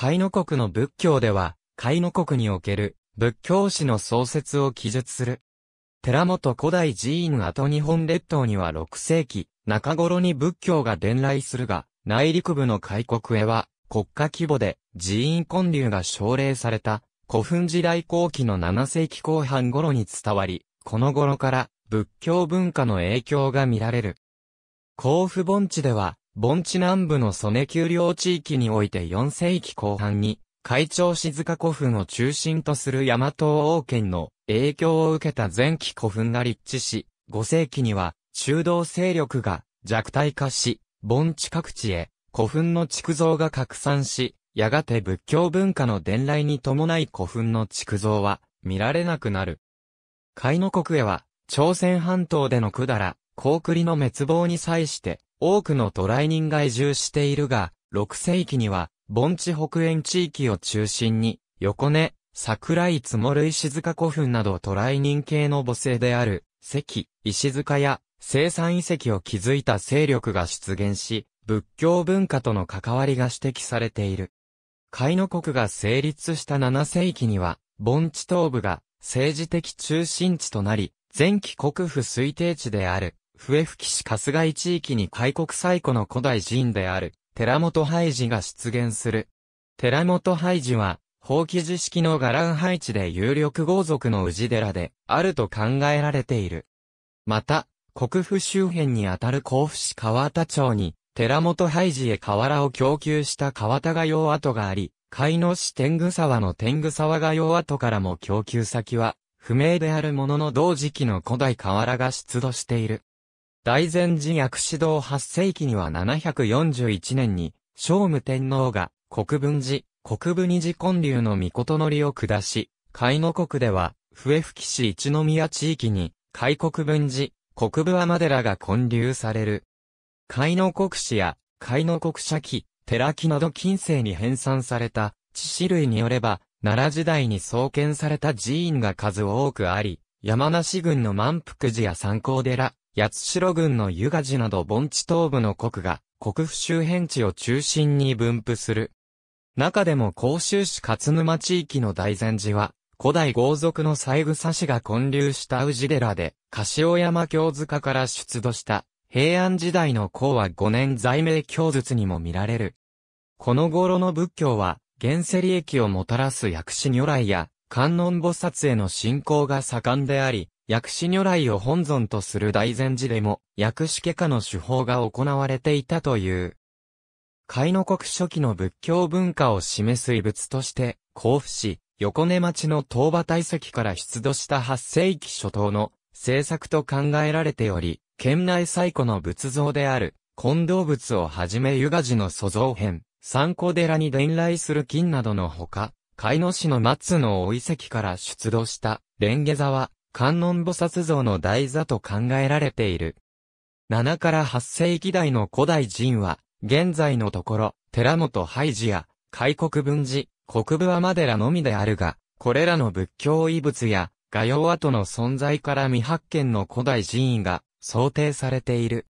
海の国の仏教では、海の国における仏教史の創設を記述する。寺本古代寺院跡日本列島には6世紀、中頃に仏教が伝来するが、内陸部の開国へは、国家規模で寺院建立が奨励された、古墳時代後期の7世紀後半頃に伝わり、この頃から仏教文化の影響が見られる。甲府盆地では、盆地南部の曽根丘陵地域において4世紀後半に、海長静か古墳を中心とする大和王権の影響を受けた前期古墳が立地し、5世紀には中道勢力が弱体化し、盆地各地へ古墳の築造が拡散し、やがて仏教文化の伝来に伴い古墳の築造は見られなくなる。海の国へは朝鮮半島での百済、高リの滅亡に際して、多くの渡来人が移住しているが、6世紀には、盆地北縁地域を中心に、横根、桜井積もる石塚古墳など渡来人系の母性である、関、石塚や、生産遺跡を築いた勢力が出現し、仏教文化との関わりが指摘されている。海の国が成立した7世紀には、盆地東部が政治的中心地となり、前期国府推定地である笛吹市春日井地域に開国最古の古代寺院である、寺本廃寺が出現する。寺本廃寺は、法規寺式の伽藍配置で有力豪族の氏寺で、あると考えられている。また、国府周辺にあたる甲府市川田町に、寺本廃寺へ瓦を供給した川田が用跡があり、海野市天狗沢の天狗沢が用跡からも供給先は、不明であるものの同時期の古代瓦が出土している。大善寺薬師堂8世紀には741年に、聖武天皇が国分寺、国分二次建立の御事のりを下し、海の国では、笛吹市一宮地域に、海国分寺、国分天寺が建立される。海の国史や、海の国社記、寺記など近世に編纂された、地史類によれば、奈良時代に創建された寺院が数多くあり、山梨郡の満福寺や三光寺、八代郡の湯賀寺など盆地東部の国が、国府周辺地を中心に分布する。中でも甲州市勝沼地域の大善寺は、古代豪族の部枝氏が建立した宇治寺で、柏山京塚から出土した、平安時代の甲は5年在名京術にも見られる。この頃の仏教は、現世利益をもたらす薬師如来や、観音菩薩への信仰が盛んであり、薬師如来を本尊とする大善寺でも、薬師家下の手法が行われていたという。海の国初期の仏教文化を示す遺物として、甲府市、横根町の東馬大石から出土した8世紀初頭の制作と考えられており、県内最古の仏像である、金動物をはじめ湯河寺の塑像編、三古寺に伝来する金などのほか、海野市の松の大遺跡から出土した、レンゲ沢、観音菩薩像の台座と考えられている。7から8世紀代の古代人は、現在のところ、寺本廃寺や、開国文寺、国部天寺のみであるが、これらの仏教遺物や、画用跡の存在から未発見の古代寺院が想定されている。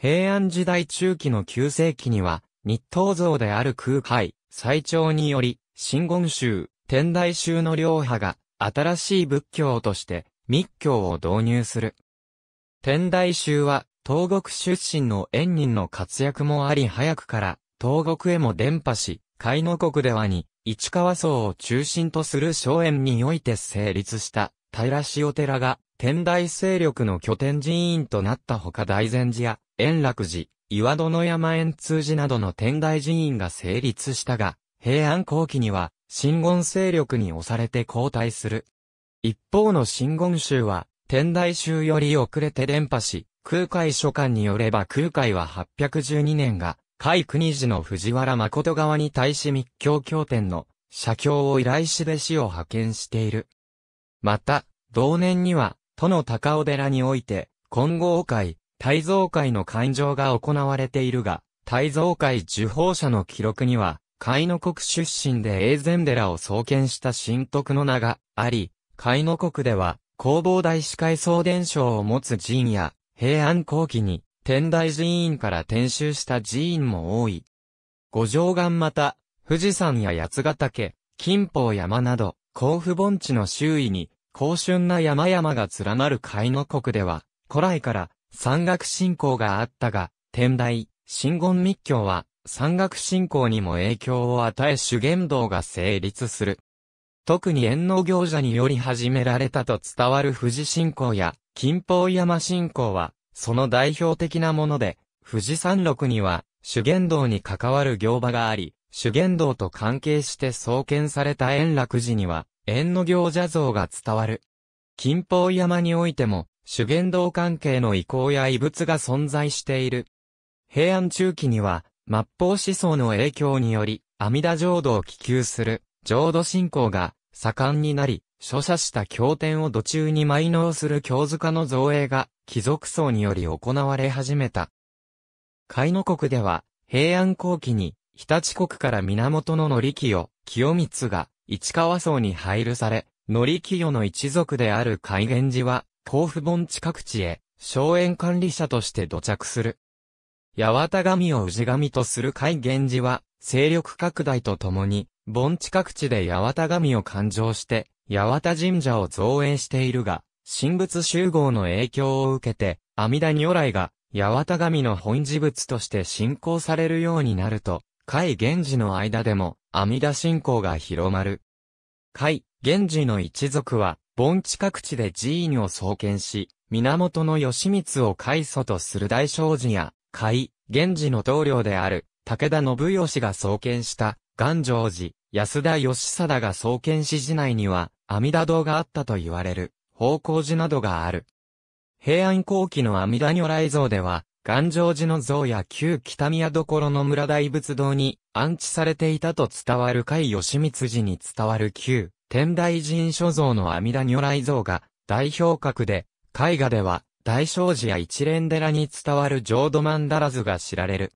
平安時代中期の9世紀には、日東像である空海、最長により、真言宗、天台宗の両派が、新しい仏教として、密教を導入する。天台宗は、東国出身の縁人の活躍もあり早くから、東国へも伝播し、海の国ではに、市川層を中心とする荘園において成立した、平塩寺が、天台勢力の拠点寺院となったほか大善寺や、円楽寺、岩戸の山円通寺などの天台寺院が成立したが、平安後期には、新言勢力に押されて後退する。一方の真言宗は、天台宗より遅れて伝播し、空海書簡によれば空海は812年が、海国寺の藤原誠側に対し密教経典の写経を依頼し弟子を派遣している。また、同年には、都の高尾寺において、金剛会、大蔵会の会場が行われているが、大蔵会受報者の記録には、海の国出身で永禅寺を創建した神徳の名があり、海の国では、弘法大司会総伝承を持つ寺院や、平安後期に、天台寺院から転修した寺院も多い。五条岩また、富士山や八ヶ岳、金峰山など、甲府盆地の周囲に、高春な山々が連なる海の国では、古来から山岳信仰があったが、天台、真言密教は、山岳信仰にも影響を与え修験道が成立する。特に縁の行者により始められたと伝わる富士信仰や金宝山信仰は、その代表的なもので、富士山麓には、修験道に関わる行場があり、修験道と関係して創建された円楽寺には、縁の行者像が伝わる。金宝山においても、修験道関係の遺構や遺物が存在している。平安中期には、末法思想の影響により、阿弥陀浄土を希求する浄土信仰が盛んになり、著者した経典を土中に埋納する経塚の造営が貴族層により行われ始めた。海野国では平安後期に日立国から源の乗り清、清光が市川層に配慮され、乗り清の一族である海源寺は甲府盆地各地へ荘園管理者として土着する。八幡神を氏神とする海源寺は勢力拡大とともに盆地各地で八幡神を勘定して、八幡神社を造営しているが、神仏集合の影響を受けて、阿弥陀如来が、八幡神の本事物として信仰されるようになると、海源氏の間でも、阿弥陀信仰が広まる。海源氏の一族は、盆地各地で寺院を創建し、源義満を開祖とする大聖寺や、海源氏の棟梁である、武田信義が創建した、元城寺、安田義貞が創建し時内には、阿弥陀堂があったと言われる、宝光寺などがある。平安後期の阿弥陀如来像では、元城寺の像や旧北宮所の村大仏堂に安置されていたと伝わる甲斐義光寺に伝わる旧天台神所像の阿弥陀如来像が代表格で、絵画では大聖寺や一連寺に伝わる浄土曼荼羅図が知られる。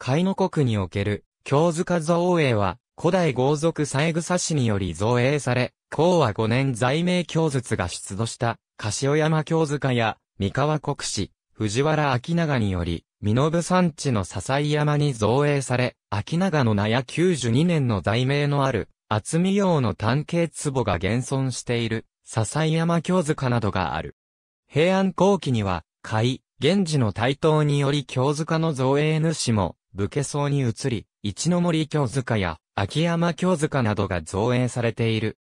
海の国における京塚造営は、古代豪族三枝氏により造営され、公和5年在名教術が出土した、柏山京塚や、三河国史、藤原明長により、身延山地の笹井山に造営され、明長の名や92年の在名のある、厚み用の探検壺が現存している、笹井山京塚などがある。平安後期には、甲斐、源氏の台頭により京塚の造営主も、武家層に移り、一の森京塚や秋山京塚などが造営されている。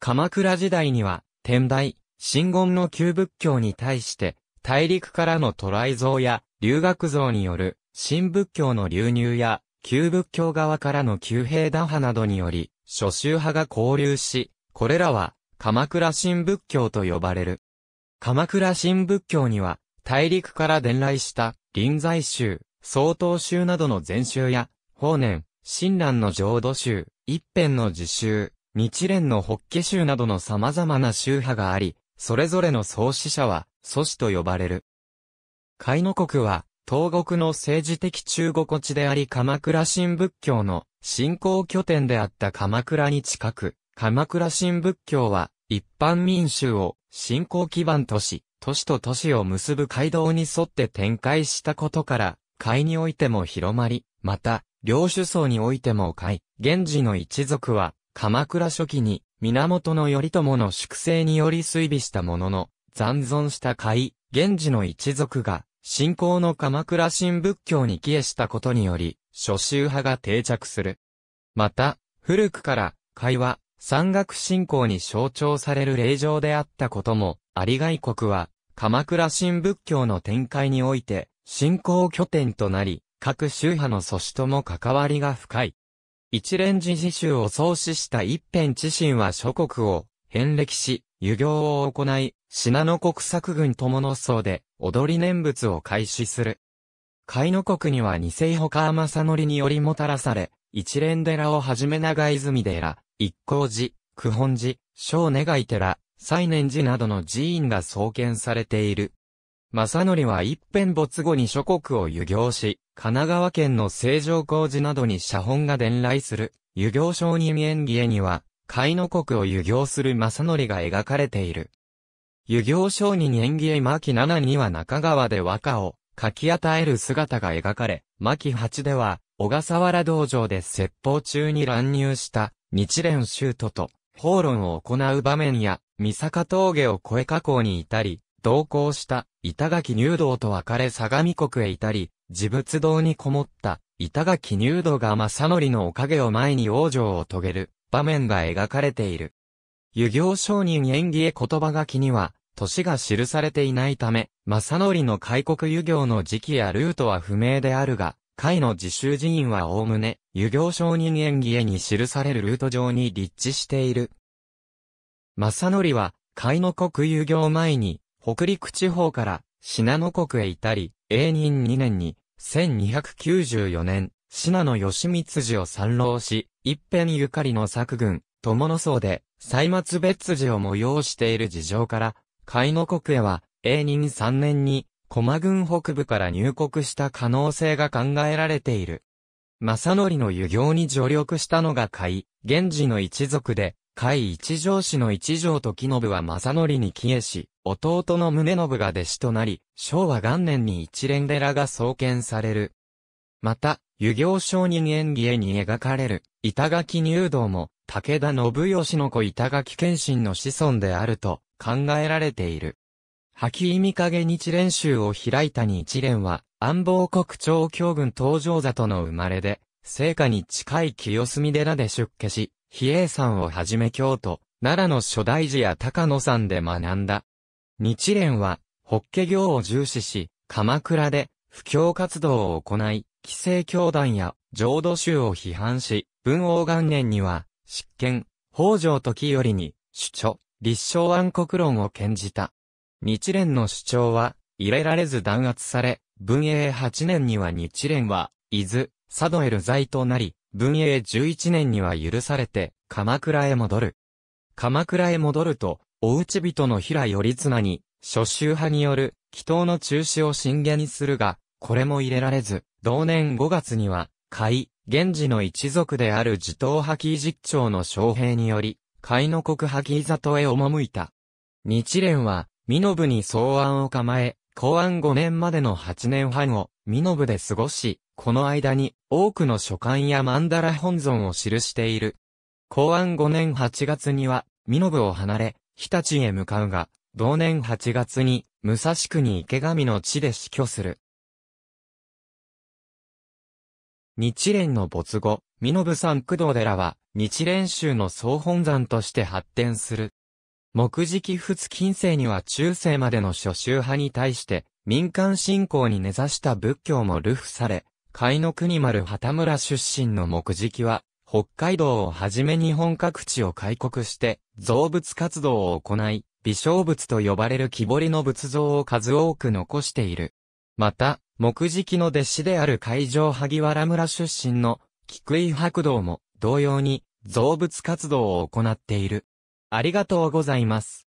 鎌倉時代には、天台、真言の旧仏教に対して、大陸からの渡来像や留学像による新仏教の流入や旧仏教側からの旧兵打破などにより、諸宗派が交流し、これらは鎌倉新仏教と呼ばれる。鎌倉新仏教には、大陸から伝来した臨済宗、曹洞宗などの禅宗や、法然、親鸞の浄土宗、一辺の自宗、日蓮の法華宗などの様々な宗派があり、それぞれの創始者は、祖師と呼ばれる。海の国は、東国の政治的中心地であり鎌倉新仏教の信仰拠点であった鎌倉に近く、鎌倉新仏教は一般民衆を信仰基盤都市、都市と都市を結ぶ街道に沿って展開したことから、会においても広まり、また、領主層においても会、源氏の一族は、鎌倉初期に、源頼朝の粛清により衰微したものの、残存した会、源氏の一族が、信仰の鎌倉新仏教に帰依したことにより、諸宗派が定着する。また、古くから、会は、山岳信仰に象徴される霊場であったことも、有外国は、鎌倉新仏教の展開において、信仰拠点となり、各宗派の組織とも関わりが深い。一連寺寺州を創始した一辺知心は諸国を遍歴し、遊行を行い、品の国作軍友の僧で踊り念仏を開始する。海の国には二世穂川正則によりもたらされ、一連寺をはじめ長泉寺、一光寺、九本寺、小願寺、西念寺などの寺院が創建されている。正則は一辺没後に諸国を遊行し、神奈川県の成城工事などに写本が伝来する、遊行商人演技絵には、海の国を遊行する正則が描かれている。遊行商人演技絵巻7には中川で和歌を、書き与える姿が描かれ、巻8では、小笠原道場で説法中に乱入した日蓮宗徒と、法論を行う場面や、三坂峠を越え河口にいたり、同行した板垣入道と別れ相模国へ至り、自仏堂にこもった板垣入道が正則のおかげを前に往生を遂げる場面が描かれている。遊行商人演技へ言葉書きには、年が記されていないため、正則の開国遊行の時期やルートは不明であるが、会の自習寺院はおおむね、遊行商人演技へに記されるルート上に立地している。正則は、会の国遊行前に、北陸地方から信濃国へ至り、永仁2年に、1294年、信濃義光寺を参籠し、一辺ゆかりの作軍、友の僧で、歳末別寺を催している事情から、海の国へは、永仁3年に、駒軍北部から入国した可能性が考えられている。正則の遊行に助力したのが海、源氏の一族で、海一条氏の一条と木信は正則に帰依し、弟の宗信が弟子となり、昭和元年に一連寺が創建される。また、遊行商人演技絵に描かれる、板垣入道も、武田信義の子板垣謙信の子孫であると考えられている。吐き意味影日蓮宗を開いた日蓮は、安房国長教軍東条との生まれで、聖火に近い清澄寺で出家し、比叡山をはじめ京都、奈良の諸大寺や高野山で学んだ。日蓮は、法華経を重視し、鎌倉で、布教活動を行い、規制教団や浄土宗を批判し、文王元年には、執権、北条時頼に、主張、立正暗黒論を献じた。日蓮の主張は、入れられず弾圧され、文永8年には日蓮は、伊豆、佐渡へ流罪となり、文永11年には許されて、鎌倉へ戻る。鎌倉へ戻ると、おうち人の平頼綱に、諸宗派による、祈祷の中止を信言にするが、これも入れられず、同年5月には、海、源氏の一族である自党派紀実長の将兵により、海の国派紀里へ赴いた。日蓮は、身延に草案を構え、公安5年までの8年半を、身延で過ごし、この間に、多くの書簡や曼荼羅本尊を記している。公安5年8月には、身延を離れ、日立へ向かうが、同年8月に、武蔵国池上の地で死去する。日蓮の没後、身延山工藤寺は、日蓮宗の総本山として発展する。木敷仏近世には中世までの諸宗派に対して、民間信仰に根ざした仏教も流布され、海の国丸畑村出身の木敷は、北海道をはじめ日本各地を開国して、造物活動を行い、微小物と呼ばれる木彫りの仏像を数多く残している。また、木敷の弟子である海上萩原村出身の菊井白道も同様に造物活動を行っている。ありがとうございます。